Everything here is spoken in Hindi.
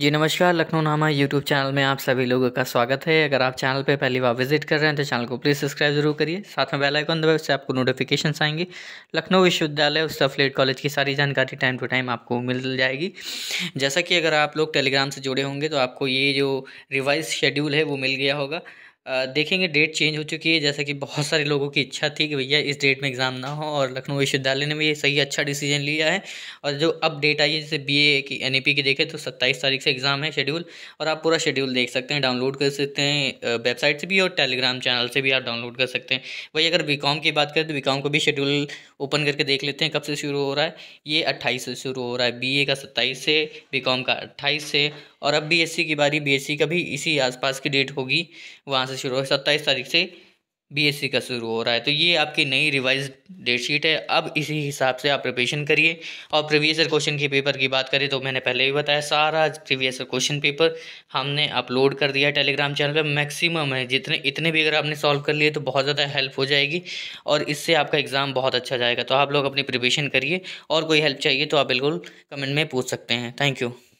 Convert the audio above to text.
जी नमस्कार लखनऊ नामा यूट्यूब चैनल में आप सभी लोगों का स्वागत है अगर आप चैनल पर पहली बार विजिट कर रहे हैं तो चैनल को प्लीज़ सब्सक्राइब जरूर करिए साथ में बेल आइकन दबाए उससे आपको नोटिफिकेशन आएंगे लखनऊ विश्वविद्यालय उस अफिलेट कॉलेज की सारी जानकारी टाइम टू टाइम आपको मिल जाएगी जैसा कि अगर आप लोग टेलीग्राम से जुड़े होंगे तो आपको ये जो रिवाइज शेड्यूल है वो मिल गया होगा देखेंगे डेट चेंज हो चुकी है जैसा कि बहुत सारे लोगों की इच्छा थी कि भैया इस डेट में एग्ज़ाम ना हो और लखनऊ विश्वविद्यालय ने भी ये सही अच्छा डिसीजन लिया है और जो अब डेट आई है जैसे बीए की एन की देखें तो सत्ताईस तारीख से एग्ज़ाम है शेड्यूल और आप पूरा शेड्यूल देख सकते हैं डाउनलोड कर सकते हैं वेबसाइट से भी और टेलीग्राम चैनल से भी आप डाउनलोड कर सकते हैं वही अगर बी की बात करें तो बी को भी शेड्यूल ओपन करके देख लेते हैं कब से शुरू हो रहा है ये अट्ठाईस से शुरू हो रहा है बी का सत्ताईस से बी का अट्ठाईस से और अब बी की बारी बी का भी इसी आसपास की डेट होगी वहाँ से शुरू हो सत्ताईस तारीख से बीएससी e का शुरू हो रहा है तो ये आपकी नई रिवाइज डेट शीट है अब इसी हिसाब से आप प्रिपरेशन करिए और प्रीवियस ईयर क्वेश्चन के पेपर की बात करें तो मैंने पहले भी बताया सारा प्रीवियस ईयर क्वेश्चन पेपर हमने अपलोड कर दिया है टेलीग्राम चैनल पे मैक्सिमम है जितने इतने भी अगर आपने सॉल्व कर लिए तो बहुत ज़्यादा हेल्प हो जाएगी और इससे आपका एग्ज़ाम बहुत अच्छा जाएगा तो आप लोग अपनी प्रिपेशन करिए और कोई हेल्प चाहिए तो आप बिल्कुल कमेंट में पूछ सकते हैं थैंक यू